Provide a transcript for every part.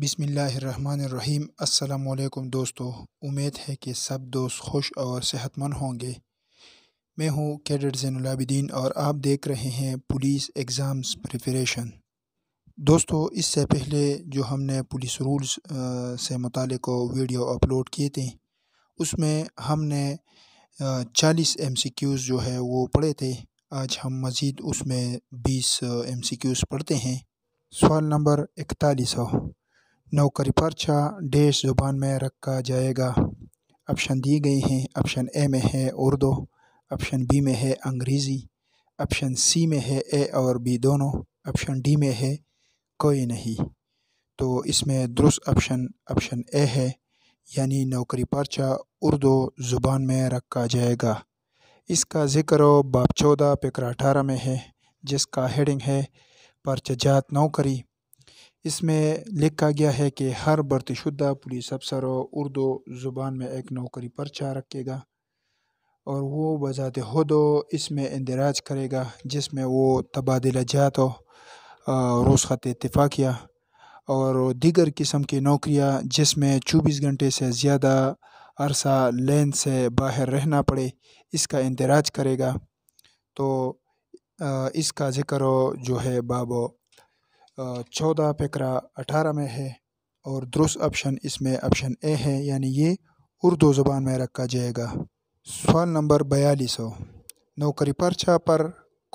बिसमीम् अल्लाम दोस्तों उम्मीद है कि सब दोस्त खुश और सेहतमंद होंगे मैं हूं कैडेट ज़ैनलाबिदीन और आप देख रहे हैं पुलिस एग्ज़ाम्स प्रिपरेशन दोस्तों इससे पहले जो हमने पुलिस रूल्स से मुतल वीडियो अपलोड किए थे उसमें हमने चालीस एम सी क्यूज़ जो है वो पढ़े थे आज हम मज़ीद उसमें बीस एम सी क्यूज़ पढ़ते हैं सवाल नंबर इकतालीस नौकरी पर्चा देश ज़ुबान में रखा जाएगा ऑप्शन दिए गए हैं ऑप्शन ए में है उर्दू ऑप्शन बी में है अंग्रेज़ी ऑप्शन सी में है ए और बी दोनों ऑप्शन डी में है कोई नहीं तो इसमें दुरुस्त ऑप्शन ऑप्शन ए है यानी नौकरी पर्चा उर्दू ज़ुबान में रखा जाएगा इसका ज़िक्र बाप चौदह पेकर अठारह में है जिसका हेडिंग है परचजात नौकरी इसमें लिखा गया है कि हर भर्तीशुदा पुलिस अफसर उर्दू ज़ुबान में एक नौकरी पर्चा रखेगा और वो बजात हदो इसमें इंदराज करेगा जिसमें वो तबादला जात ख़त इतफाक़िया और दीगर किस्म की नौकरियाँ जिसमें चौबीस घंटे से ज़्यादा अरसा लेन से बाहर रहना पड़े इसका इंदराज करेगा तो इसका जिक्र जो है बाबो चौदह फकरा अठारह में है और दुरुस्त ऑप्शन इसमें ऑप्शन ए है यानी ये उर्दू ज़ुबान में रखा जाएगा सवाल नंबर बयालीस हो नौकरी पर्चा पर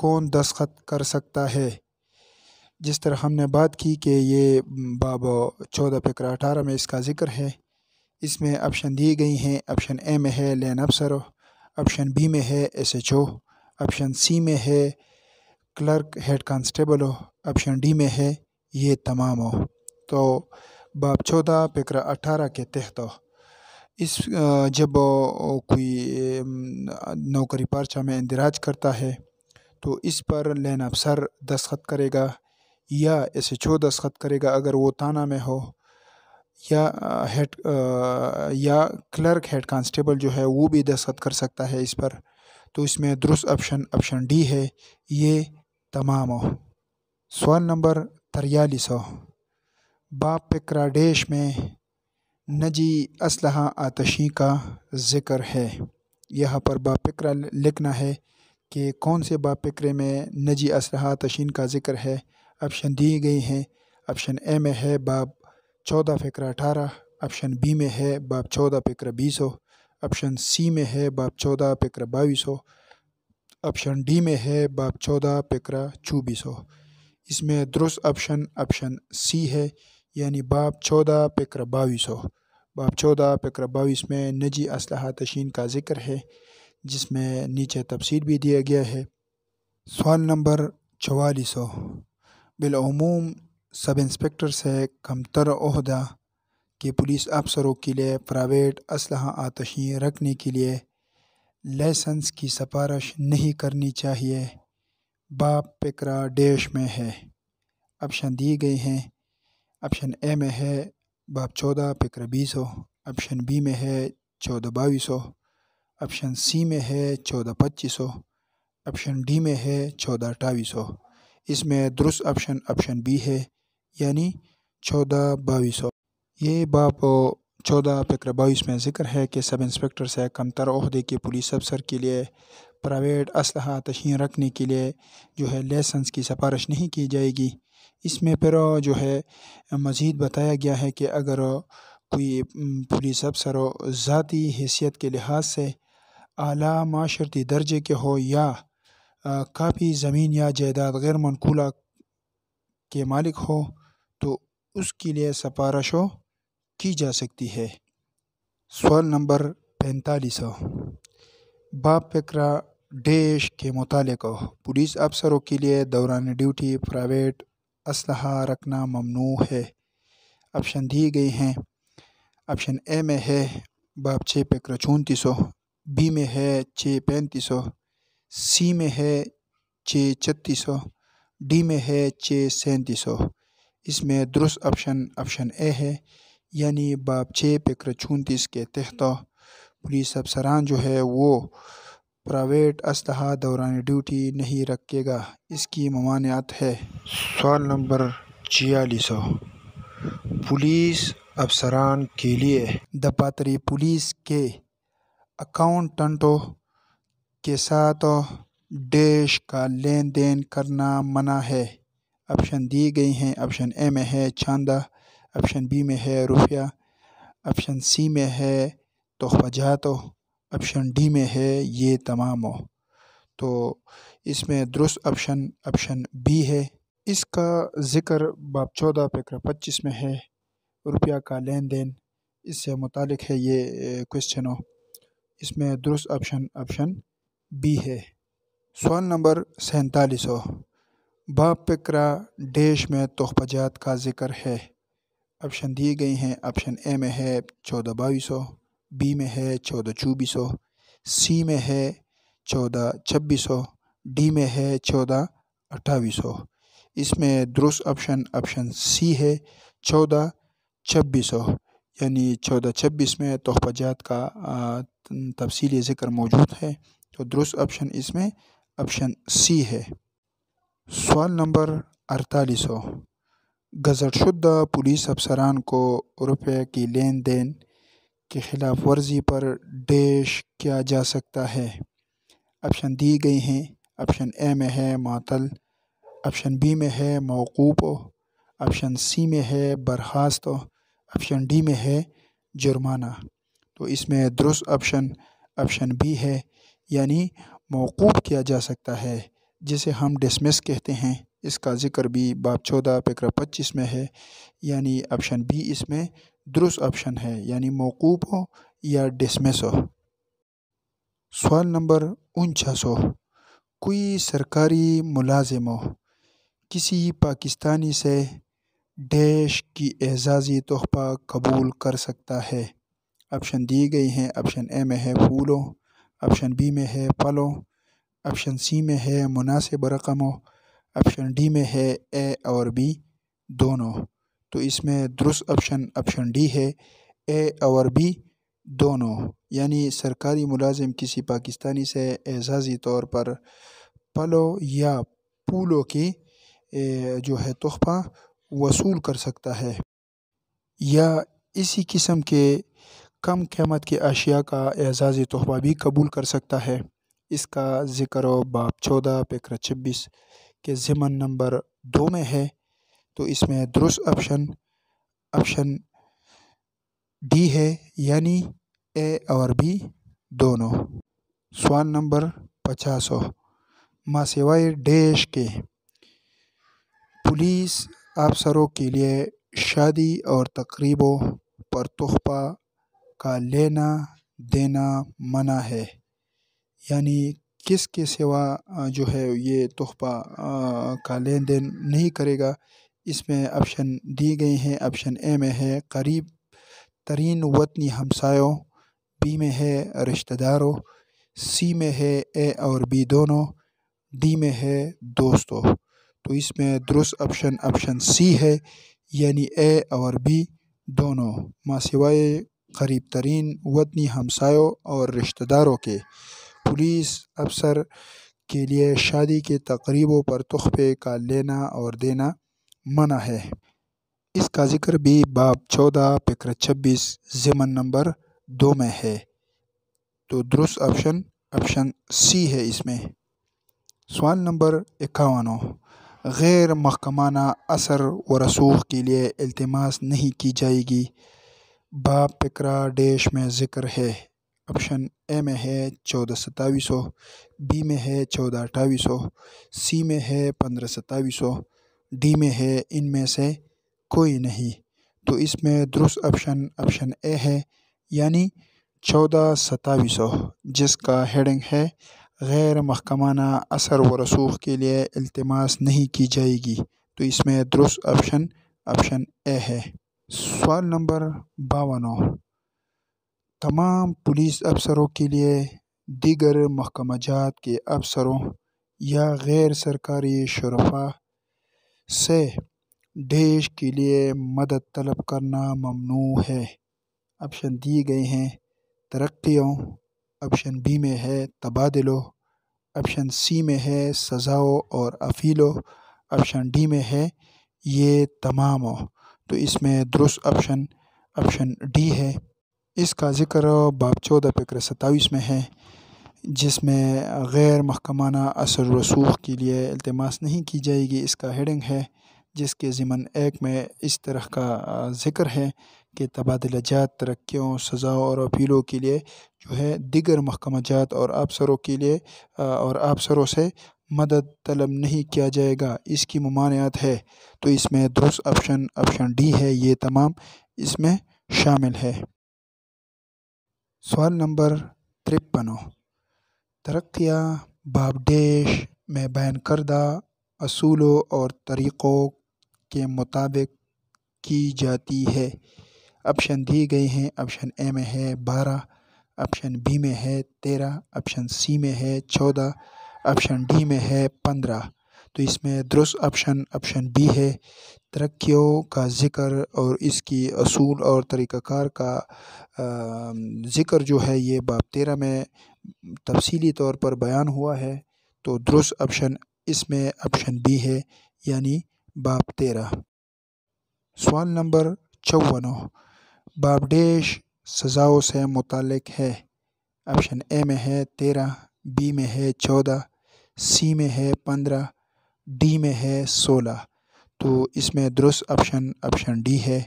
कौन दस्खत कर सकता है जिस तरह हमने बात की कि ये बाब चौदह फकरा अठारह में इसका ज़िक्र है इसमें ऑप्शन दिए गई हैं ऑप्शन ए में है लैन अफसर ऑप्शन बी में है S H O option C में है क्लर्क हेड कांस्टेबल हो ऑप्शन डी में है ये तमाम हो तो बाप चौदह पेकरा अठारह के तहत हो इस जब कोई नौकरी पर्चा में इंदिराज करता है तो इस पर लेन अफसर दस्खत करेगा या एस एच ओ दस्खत करेगा अगर वो थाना में हो या हेड या क्लर्क हेड कांस्टेबल जो है वो भी दस्खत कर सकता है इस पर तो इसमें दुरुस्त ऑप्शन ऑप्शन डी है ये तमाम हो सवाल नंबर तरियालीसो हो बाप पिक्राडेश में नजी असलहा आतशी का ज़िक्र है यहाँ पर बापिक्रा लिखना है कि कौन से बापिक्रे में नजी असलहा आतशीन का ज़िक्र है ऑप्शन दी गई हैं ऑप्शन ए में है बाप चौदह फ़िक्र अठारह ऑप्शन बी में है बाप चौदह फ़िक्र बीस हो ऑप्शन सी में है बाप चौदह फ़िक्र बाईस हो ऑप्शन डी में है बाप चौदह पेकरा हो इसमें दुरुस्त ऑप्शन ऑप्शन सी है यानी बाप चौदह पेकरा हो बाप चौदह पेकरा बाईस में निजी असलाह तशीन का जिक्र है जिसमें नीचे तफसीर भी दिया गया है सवाल नंबर हो बिलूम सब इंस्पेक्टर से कमतर अहदा के पुलिस अफसरों के लिए प्राइवेट असलह आतशी रखने के लिए लाइसेंस की सिफारिश नहीं करनी चाहिए बाप पिकरा डेश में है ऑप्शन दिए गए हैं ऑप्शन ए में है बाप चौदह पिकरा बीस हो ऑप्शन बी में है चौदह बाईस हो ऑप्शन सी में है चौदह पच्चीस हो ऑप्शन डी में है चौदह अट्ठाईस हो इसमें दुरुस्त ऑप्शन ऑप्शन बी है यानी चौदह बाईस हो ये बाप चौदह फिक्र बाईस में जिक्र है कि सब इंस्पेक्टर से कमतर अहदे के पुलिस अफसर के लिए प्राइवेट असल तशहर रखने के लिए जो है लाइसेंस की सिफारिश नहीं की जाएगी इसमें फिर जो है मज़ीद बताया गया है कि अगर कोई पुलिस अफसर ज़ाती हैसियत के लिहाज से आला माशरती दर्जे के हो या काफ़ी ज़मीन या जायदाद गैर मनकूला के मालिक हो तो उसके लिए सिफारिश की जा सकती है सवाल नंबर पैंतालीस बाप पेकरा देश के मुताल पुलिस अफसरों के लिए दौरान ड्यूटी प्राइवेट असलहा रखना ममनू है ऑप्शन दिए गए हैं ऑप्शन ए में है बाप छः पेकरा चौंतीस बी में है छः पैंतीस सी में है छः छत्तीस डी में है छः सैंतीस इसमें दुरुस्त ऑप्शन ऑप्शन ए है यानी बाप छः पेकर छूनतीस के तहत पुलिस अफसरान जो है वो प्राइवेट असलहा दौरान ड्यूटी नहीं रखेगा इसकी ममानियात है सवाल नंबर छियालीस पुलिस अफसरान के लिए दफातरी पुलिस के अकाउंटेंटों के साथ देश का लेन देन करना मना है ऑप्शन दी गई हैं ऑप्शन ए में है चांदा ऑप्शन बी में है रुपया ऑप्शन सी में है तोहफा जातो ऑप्शन डी में है ये तमामो तो इसमें दुरुस्त ऑप्शन ऑप्शन बी है इसका ज़िक्र बाप चौदह पेकर पच्चीस में है रुपया का लेन देन इससे मुतक है ये हो इसमें दुरुस्त ऑप्शन ऑप्शन बी है सवाल नंबर सैंतालीस हो बाप पेकर डेश में जात का ज़िक्र है ऑप्शन दिए गए हैं ऑप्शन ए में है चौदह बाईस सौ बी में है चौदह चौबीस सौ सी में है चौदह छब्बीस सौ डी में है चौदह अट्ठाईस सौ इसमें दुरुस्त ऑप्शन ऑप्शन सी है चौदह छब्बीस सौ यानी चौदह छब्बीस में तोहफा जात का तफसीली ज़िक्र मौजूद है तो दुरुस्त ऑप्शन इसमें ऑप्शन सी है सवाल नंबर अड़तालीस सौ गज़रशुदा पुलिस अफसरान को रुपये की लेन देन की खिलाफ वर्जी पर डेश किया जा सकता है ऑप्शन दी गई हैं ऑप्शन ए में है मातल ऑप्शन बी में है मौकूप ऑप्शन सी में है बर्खास्त ऑप्शन डी में है जुर्माना तो इसमें दुरुस्त ऑप्शन ऑप्शन बी है यानी मौकूफ़ किया जा सकता है जिसे हम डिसमिस कहते हैं इसका ज़िक्र भी बाप चौदह पैकरा पच्चीस में है यानी ऑप्शन बी इसमें दुरुस्त ऑप्शन है यानी मौकूब हो या डिसमिस हो सवाल नंबर उनचास हो कोई सरकारी मुलाजिम हो किसी पाकिस्तानी से डैश की एजाज़ी तोहफा कबूल कर सकता है ऑप्शन दिए गए हैं ऑप्शन ए में है फूलों ऑप्शन बी में है फलों ऑप्शन सी में है मुनासिब रकमों ऑप्शन डी में है ए और बी दोनों तो इसमें दुरुस्त ऑप्शन ऑप्शन डी है ए और बी दोनों यानी सरकारी मुलाजिम किसी पाकिस्तानी से एजाजी तौर पर पलो या पूलों की जो है तोहफा वसूल कर सकता है या इसी किस्म के कम कीमत की अशिया का एजाज़ तोहफा भी कबूल कर सकता है इसका ज़िक्र बाप चौदह पेकर छब्बीस के ज़िमन नंबर दो में है तो इसमें दुरुस्त ऑप्शन ऑप्शन डी है यानी ए और बी दोनों सवाल नंबर पचासो माँ देश के पुलिस अफसरों के लिए शादी और तकरीबों पर तोहफा का लेना देना मना है यानी किसके सिवा जो है ये तोहफ़ा का लेन देन नहीं करेगा इसमें ऑप्शन दिए गए हैं ऑप्शन ए में है करीब तरीन वतनी हमसायों बी में है रिश्तेदारों सी में है ए और बी दोनों डी में है दोस्तों तो इसमें दुरुस्त ऑप्शन ऑप्शन सी है यानी ए और बी दोनों माँ सिवाय करीब तरीन वतनी हमसायों और रिश्तेदारों के पुलिस अफसर के लिए शादी के तकरीबों पर तोहफ़े का लेना और देना मना है इसका ज़िक्र भी बाब चौदह फिक्र छब्बीस ज़मन नंबर दो में है तो दुरुस्त ऑप्शन ऑप्शन सी है इसमें सवाल नंबर इक्यावन गैर महकमाना असर व रसूख के लिए अल्तमास नहीं की जाएगी बाप पिकरा डेश में ज़िक्र है ऑप्शन ए में है चौदह सताईस सौ बी में है चौदह अट्ठाईस सौ सी में है पंद्रह सताईस सौ डी में है इनमें से कोई नहीं तो इसमें दुरुस्त ऑप्शन ऑप्शन ए है यानी चौदह सताईस सौ जिसका हेडिंग है गैर महकमाना असर व रसूख के लिए अल्तमास नहीं की जाएगी तो इसमें दुरुस्त ऑप्शन ऑप्शन ए है सवाल नंबर बावनों तमाम पुलिस अफसरों के लिए दीगर महकमाजात के अफसरों या गैर सरकारी शरफा से देश के लिए मदद तलब करना ममनू है ऑप्शन दिए गए हैं तरक्यों ऑप्शन बी में है तबादलों ऑप्शन सी में है सज़ाओं और अफीलों ऑप्शन डी में है ये तमामों तो इसमें दुरुस्त ऑप्शन ऑप्शन डी है इसका ज़िक्र बाब चौदह फिक्र सत्ताईस में है जिसमें गैर महकमाना असर रसूख के लिए अल्तमास नहीं की जाएगी इसका हेडिंग है जिसके ज़िमन एक में इस तरह का जिक्र है कि तबादला जात तरक्यों सज़ाओं और अपीलों के लिए जो है दिगर महकमा जात और अफसरों के लिए और अफसरों से मदद तलब नहीं किया जाएगा इसकी ममानियात है तो इसमें दुरुस्त ऑप्शन ऑप्शन डी है ये तमाम इसमें शामिल है सवाल नंबर तिरपन तरक्या बाबडेश में बयान करदा असूलों और तरीक़ों के मुताबिक की जाती है ऑप्शन दिए गए हैं ऑप्शन ए में है बारह ऑप्शन बी में है तेरह ऑप्शन सी में है चौदह ऑप्शन डी में है पंद्रह तो इसमें दुरुस्त ऑप्शन ऑप्शन बी है तरक्कियों का ज़िक्र और इसकी असूल और तरीक़ाकार का ज़िक्र जो है ये बाब तेरह में तफसीली तौर पर बयान हुआ है तो दुरुस्त ऑप्शन इसमें ऑप्शन बी है यानी बाब तेरह सवाल नंबर चौवन बाब डेश सज़ाओं से मुतक है ऑप्शन ए में है तेरह बी में है चौदह सी में है पंद्रह डी में है सोलह तो इसमें दुरुस्त ऑप्शन ऑप्शन डी है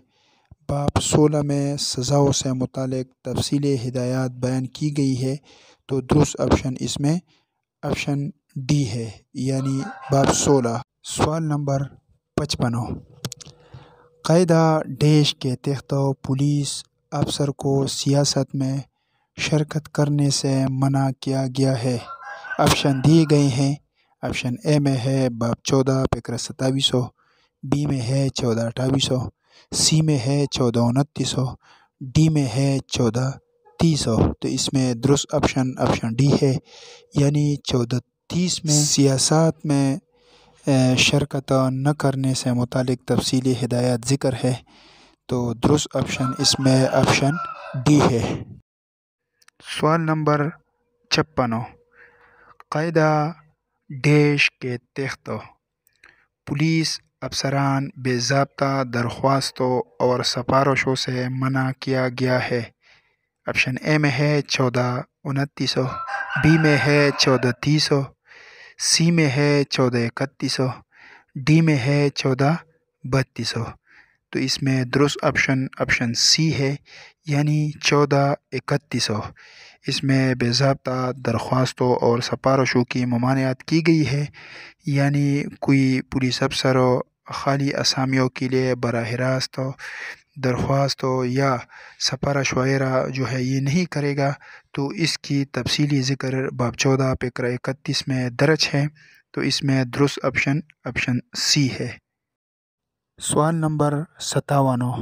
बाप सोलह में सज़ाओं से मुतक तफसील हिदायत बयान की गई है तो दुरुस्त ऑप्शन इसमें ऑप्शन डी है यानी बाप सोलह सवाल नंबर पचपन कायदा देश के तहत पुलिस अफसर को सियासत में शिरकत करने से मना किया गया है ऑप्शन दिए गए हैं ऑप्शन ए में है बाप चौदह पेकर सत्ताईस सौ बी में है चौदह अट्ठावी सौ सी में है चौदह उनतीस सौ डी में है चौदह तीस सौ तो इसमें दुरुस्त ऑप्शन ऑप्शन डी है यानी चौदह तीस में सियासत में शरकत न करने से मुतल तफसीली हिदायत ज़िक्र है तो दुरुस्त ऑप्शन इसमें ऑप्शन डी है सवाल नंबर छप्पनों कायदा देश के तेख्त पुलिस अफसरान बेजाबता दरख्वास्तों और सफारशों से मना किया गया है ऑप्शन ए में है चौदह उनतीस सौ बी में है चौदह तीस सौ सी में है चौदह इकतीस सौ डी में है चौदह बत्तीस सौ तो इसमें दुरुस्त ऑप्शन ऑप्शन सी है यानी चौदह इकतीस सौ इसमें बेजाबा दरख्वास्तों और सपारशों की ममानियात की गई है यानी कोई पुलिस अफसरों खाली असामियों के लिए बरह रास्त दरख्वास्त या सफारश वगैरह जो है ये नहीं करेगा तो इसकी तफसली ज़िक्र बाब चौदह पेकर इकतीस में दर्ज है तो इसमें दुरुस्त ऑप्शन ऑप्शन सी है सवाल नंबर सतावनों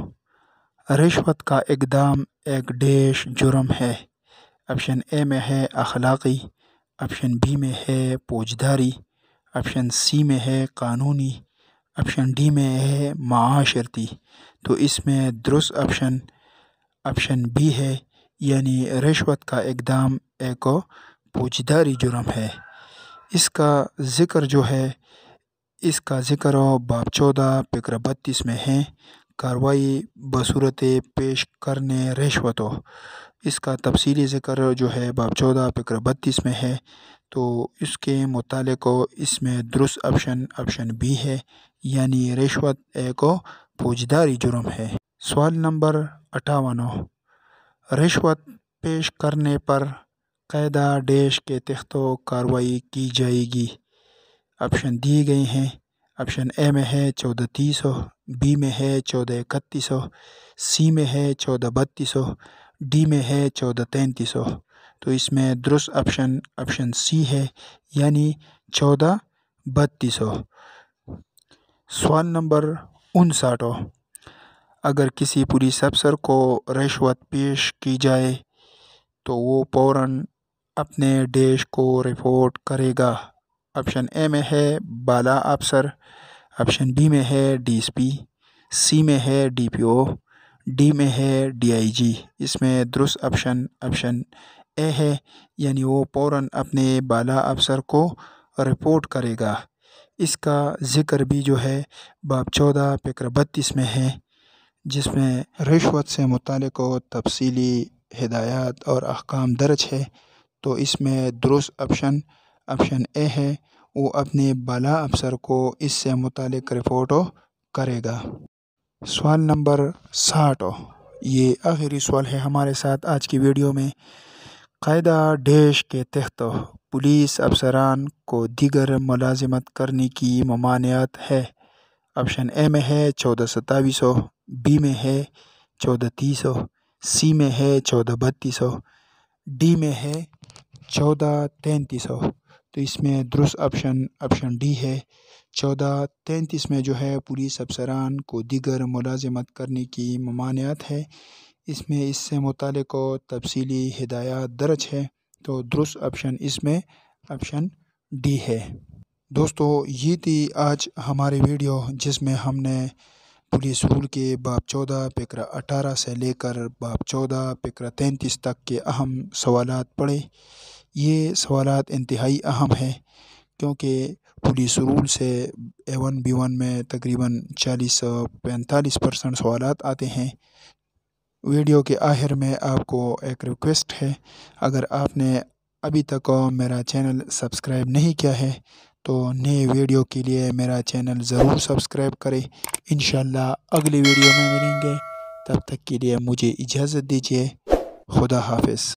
रिश्वत का इकदाम एक डेश जुर्म है ऑप्शन ए में है अखलाक़ी ऑप्शन बी में है फौजदारी ऑप्शन सी में है कानूनी ऑप्शन डी में है माशरती तो इसमें दुरुस्त ऑप्शन ऑप्शन बी है यानी रिश्वत का इकदाम एक फौजदारी जुर्म है इसका ज़िक्र जो है इसका ज़िक्र बाप चौदह फिक्र बत्तीस में है कार्रवाई बसूरत पेश करने रिश्वतों इसका तफसली ज़िक्र जो है बाब चौदह फिक्र बत्तीस में है तो इसके मुतल इसमें दुरुस्त ऑप्शन ऑप्शन बी है यानी रिश्वत एक को फौजदारी जुर्म है सवाल नंबर अठावन रिश्वत पेश करने पर कैदा डेश के तख्तों कार्रवाई की जाएगी ऑप्शन दिए गए हैं ऑप्शन ए में है चौदह तीस सौ बी में है चौदह इकतीस सौ सी में है चौदह बत्तीस सौ डी में है चौदह तैंतीस सौ तो इसमें दुरुस्त ऑप्शन ऑप्शन सी है यानी चौदह बत्तीस सौ सवाल नंबर उनसाठ अगर किसी पुलिस अफसर को रिश्वत पेश की जाए तो वो फ़ौर अपने देश को रिपोर्ट करेगा ऑप्शन ए में है बाला अफसर ऑप्शन बी में है डीएसपी सी में है डीपीओ डी में है डीआईजी इसमें दुरुस्त ऑप्शन ऑप्शन ए है यानी वो फौरन अपने बाला अफसर को रिपोर्ट करेगा इसका ज़िक्र भी जो है बाब चौदह पेकर बत्तीस में है जिसमें रिश्वत से मुतल तफसीली हिदायत और अहकाम दर्ज है तो इसमें दुरुस्त ऑप्शन ऑप्शन ए है वो अपने बाला अफसर को इससे मुतक रिपोर्ट करेगा सवाल नंबर साठ ये आखिरी सवाल है हमारे साथ आज की वीडियो में कायदा डेश के तहत पुलिस अफसरान को दीगर मुलाजमत करने की ममानियत है ऑप्शन ए में है चौदह सताईस सौ बी में है चौदह तीस सौ सी में है चौदह बत्तीस सौ डी में है चौदह तैंतीस सौ तो इसमें दुरुस्त ऑप्शन ऑप्शन डी है चौदह तैंतीस में जो है पुलिस अफसरान को दिगर मुलाजमत करने की ममानियात है इसमें इससे मुतल तफसीली हिदायत दर्ज है तो दुरुस्त ऑप्शन इसमें ऑप्शन डी है दोस्तों ये थी आज हमारी वीडियो जिसमें हमने पुलिस रूल के बाब चौदह पिकरा अठारह से लेकर बाब चौदह पिकरा तैंतीस तक के अहम सवाल पढ़े ये सवाल इंतहाई अहम हैं क्योंकि पुलिस रूल से ए वन बी वन में तकरीबन चालीस पैंतालीस परसेंट सवाल आते हैं वीडियो के आखिर में आपको एक रिक्वेस्ट है अगर आपने अभी तक मेरा चैनल सब्सक्राइब नहीं किया है तो नए वीडियो के लिए मेरा चैनल ज़रूर सब्सक्राइब करें इन अगली वीडियो में मिलेंगे तब तक के लिए मुझे इजाज़त दीजिए खुदा हाफिज़